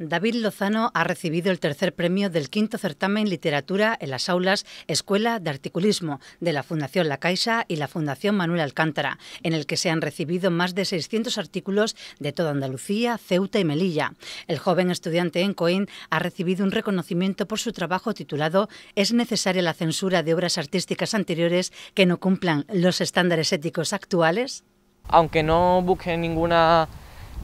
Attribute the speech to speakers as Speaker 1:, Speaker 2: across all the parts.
Speaker 1: David Lozano ha recibido el tercer premio del quinto certamen Literatura en las Aulas Escuela de Articulismo de la Fundación La Caixa y la Fundación Manuel Alcántara, en el que se han recibido más de 600 artículos de toda Andalucía, Ceuta y Melilla. El joven estudiante en Coín ha recibido un reconocimiento por su trabajo titulado Es necesaria la censura de obras artísticas anteriores que no cumplan los estándares éticos actuales.
Speaker 2: Aunque no busque ninguna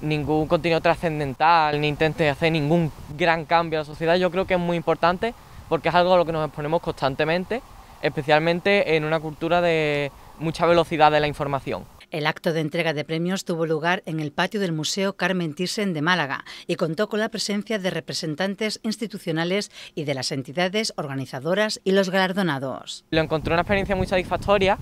Speaker 2: ningún contenido trascendental, ni intente hacer ningún gran cambio a la sociedad, yo creo que es muy importante porque es algo a lo que nos exponemos constantemente, especialmente en una cultura de mucha velocidad de la información.
Speaker 1: El acto de entrega de premios tuvo lugar en el patio del Museo Carmen Thyssen de Málaga y contó con la presencia de representantes institucionales y de las entidades organizadoras y los galardonados.
Speaker 2: Lo encontré una experiencia muy satisfactoria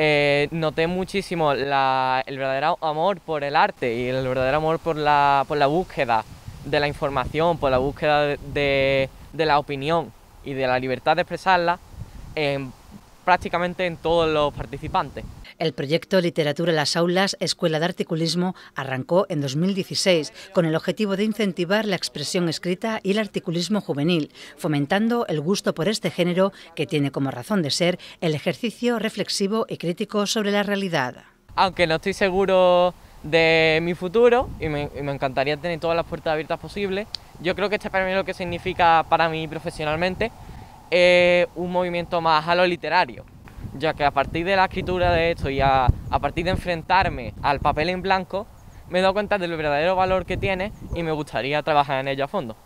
Speaker 2: eh, noté muchísimo el verdadero amor por el arte y el verdadero amor por la, por la búsqueda de la información, por la búsqueda de, la opinión y de la libertad de expresarla prácticamente en todos los participantes.
Speaker 1: El proyecto Literatura en las Aulas, Escuela de Articulismo, arrancó en 2016 con el objetivo de incentivar la expresión escrita y el articulismo juvenil, fomentando el gusto por este género que tiene como razón de ser el ejercicio reflexivo y crítico sobre la realidad. Aunque
Speaker 2: no estoy seguro de mi futuro y me, encantaría tener todas las puertas abiertas posibles, yo creo que este premio es lo que significa para mí profesionalmente, eh, un movimiento más a lo literario, ya que a partir de la escritura de esto y a, a partir de enfrentarme al papel en blanco, me he dado cuenta del verdadero valor que tiene y me gustaría trabajar en ello a fondo.